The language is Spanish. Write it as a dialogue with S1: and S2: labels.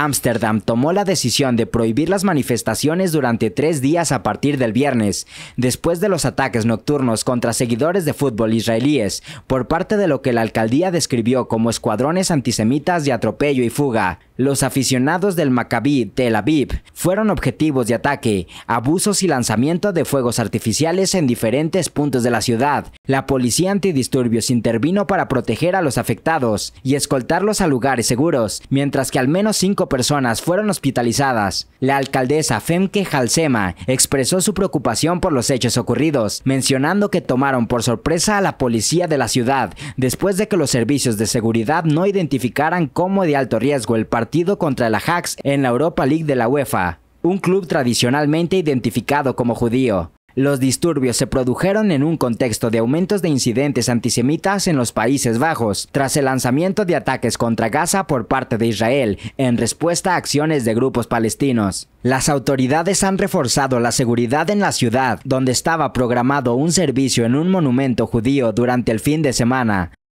S1: Ámsterdam tomó la decisión de prohibir las manifestaciones durante tres días a partir del viernes, después de los ataques nocturnos contra seguidores de fútbol israelíes por parte de lo que la alcaldía describió como escuadrones antisemitas de atropello y fuga. Los aficionados del Maccabi Tel Aviv fueron objetivos de ataque, abusos y lanzamiento de fuegos artificiales en diferentes puntos de la ciudad. La policía antidisturbios intervino para proteger a los afectados y escoltarlos a lugares seguros, mientras que al menos cinco personas fueron hospitalizadas. La alcaldesa Femke Halsema expresó su preocupación por los hechos ocurridos, mencionando que tomaron por sorpresa a la policía de la ciudad después de que los servicios de seguridad no identificaran como de alto riesgo el partido partido contra el Ajax en la Europa League de la UEFA, un club tradicionalmente identificado como judío. Los disturbios se produjeron en un contexto de aumentos de incidentes antisemitas en los Países Bajos, tras el lanzamiento de ataques contra Gaza por parte de Israel, en respuesta a acciones de grupos palestinos. Las autoridades han reforzado la seguridad en la ciudad, donde estaba programado un servicio en un monumento judío durante el fin de semana.